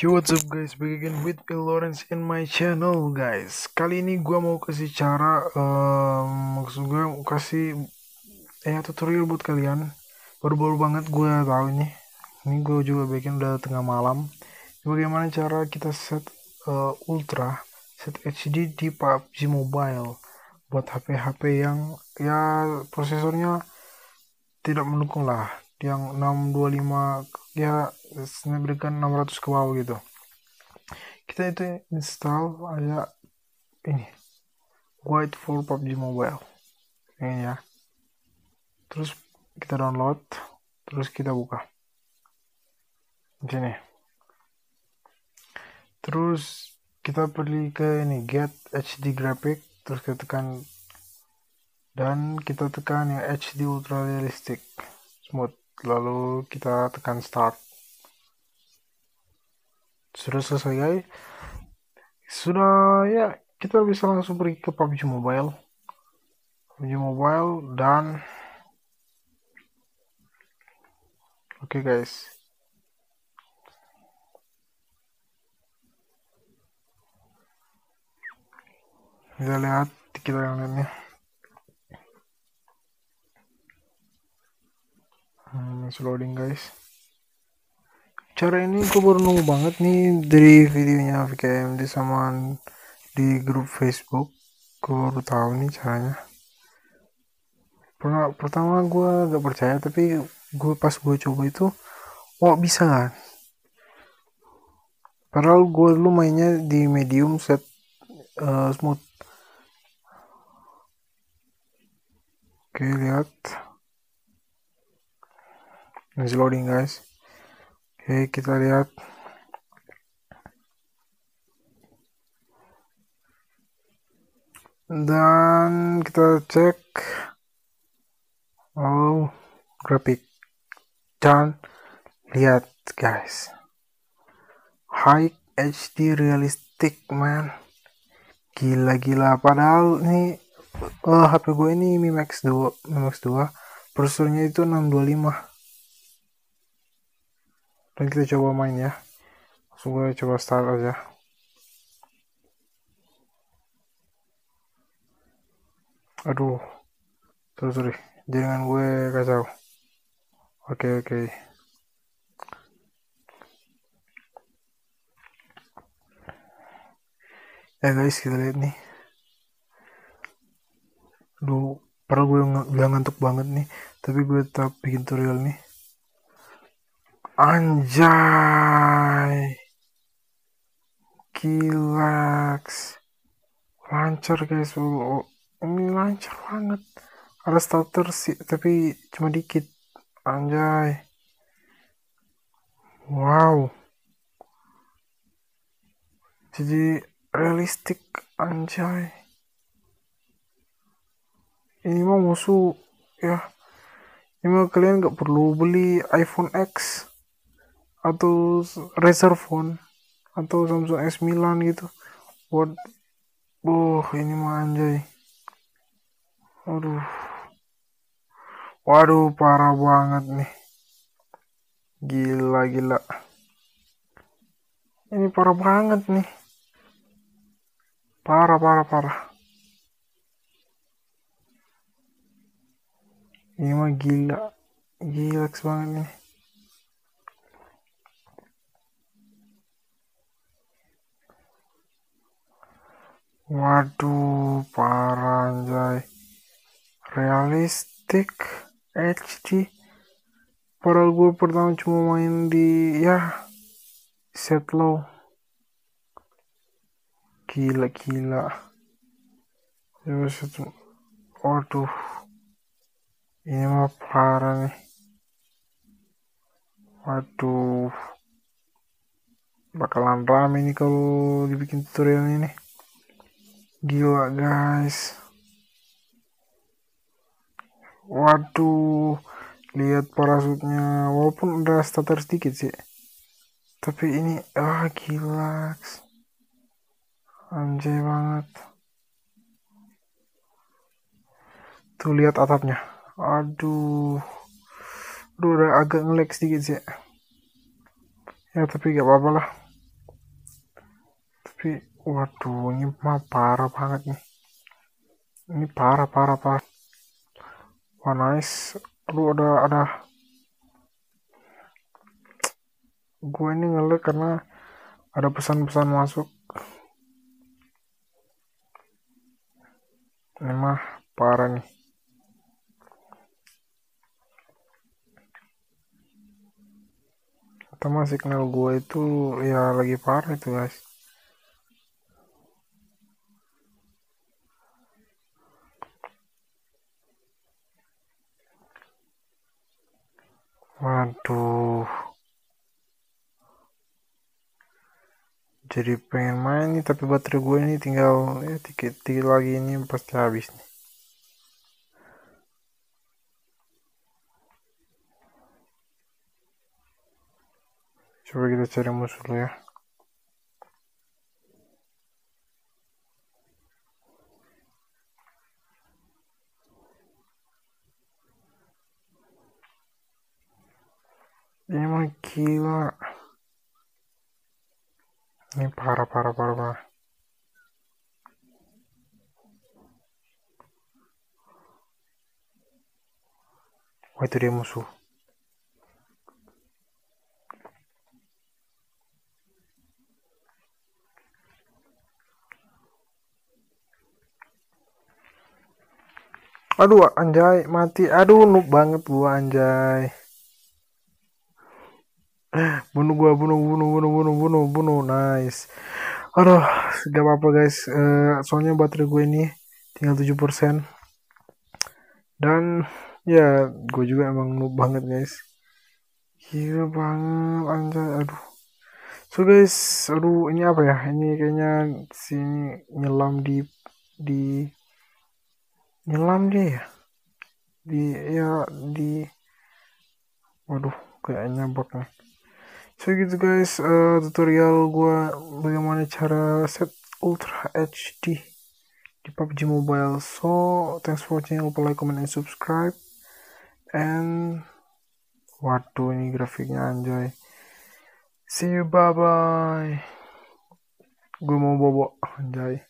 Yo what's up guys, back again with me Lawrence in my channel guys Kali ini gue mau kasih cara um, Maksud gue mau kasih eh, tutorial buat kalian Baru-baru banget gue tahu ini Ini gue juga bikin udah tengah malam Bagaimana cara kita set uh, Ultra Set HD di PUBG Mobile Buat HP-HP yang Ya prosesornya Tidak mendukung lah yang 625 ya berikan 600 ke bawah gitu kita itu install aja ini white for PUBG Mobile ini ya terus kita download terus kita buka di sini terus kita pergi ke ini get HD graphic terus kita tekan dan kita tekan yang HD ultra realistic smooth lalu kita tekan start sudah selesai guys sudah ya kita bisa langsung pergi ke PUBG Mobile PUBG Mobile dan oke okay, guys kita lihat kita yang lainnya Thanks loading guys. Cara ini aku baru nunggu banget nih dari videonya di sama di grup Facebook. aku baru tahu nih caranya. Pernah, pertama gue gak percaya tapi gue pas gue coba itu kok oh, bisa kan padahal gue dulu mainnya di medium set uh, smooth oke lihat masih loading guys. Oke, kita lihat. Dan kita cek oh grafik dan lihat guys. High HD realistic man. Gila-gila padahal ini uh, eh, HP gue ini Mi Max 2, Mi Max 2 prosesornya itu 625 dan kita coba main ya langsung gue coba start aja aduh sorry sorry jangan gue kacau oke okay, oke okay. ya guys kita lihat nih Lu, perlu gue bilang ngantuk banget nih tapi gue tetap bikin tutorial nih Anjay. Gilax. Lancar guys. Oh, ini lancar banget. Ada starter sih, tapi cuma dikit. Anjay. Wow. Jadi realistik anjay. Ini mah musuh ya. Ini mah kalian gak perlu beli iPhone X atau Razer Phone atau Samsung S9 gitu buat oh ini mah anjay aduh waduh parah banget nih gila gila ini parah banget nih parah parah parah ini mah gila gila banget nih Waduh, parah anjay. Realistik HD. Para gue pertama cuma main di ya set low. Gila gila. Ya, waduh. Ini mah parah nih. Waduh. Bakalan rame nih kalau dibikin tutorial ini. Gila guys. Waduh. Lihat parasutnya. Walaupun udah starter sedikit sih. Tapi ini. Ah gila. Anjay banget. Tuh lihat atapnya. Aduh. Aduh udah agak ngelag sedikit sih. Ya tapi gak apa-apa lah. Tapi Waduh, ini mah parah banget nih. Ini parah, parah, parah. Wah, nice. Lu ada, ada. Gue ini ngele karena ada pesan-pesan masuk. Ini mah parah nih. Pertama signal gue itu ya lagi parah itu guys. jadi pengen main nih tapi baterai gue ini tinggal ya tiket dikit lagi ini pasti habis nih coba kita cari musuh dulu ya ini mau gila ini parah parah parah parah Wah oh, itu dia musuh. Aduh anjay mati. Aduh noob banget gua anjay bunuh gua bunuh bunuh bunuh bunuh bunuh bunuh nice aduh gak apa-apa guys uh, soalnya baterai gue ini tinggal 7% dan ya gue juga emang noob banget guys gila banget anjay aduh so guys aduh ini apa ya ini kayaknya sini nyelam di di nyelam dia ya di ya di waduh kayaknya bug So gitu guys, uh, tutorial gue bagaimana cara set Ultra HD di PUBG Mobile. So, thanks for watching. Lupa like, comment, and subscribe. And waduh ini grafiknya anjay. See you, bye bye. Gue mau bobo anjay.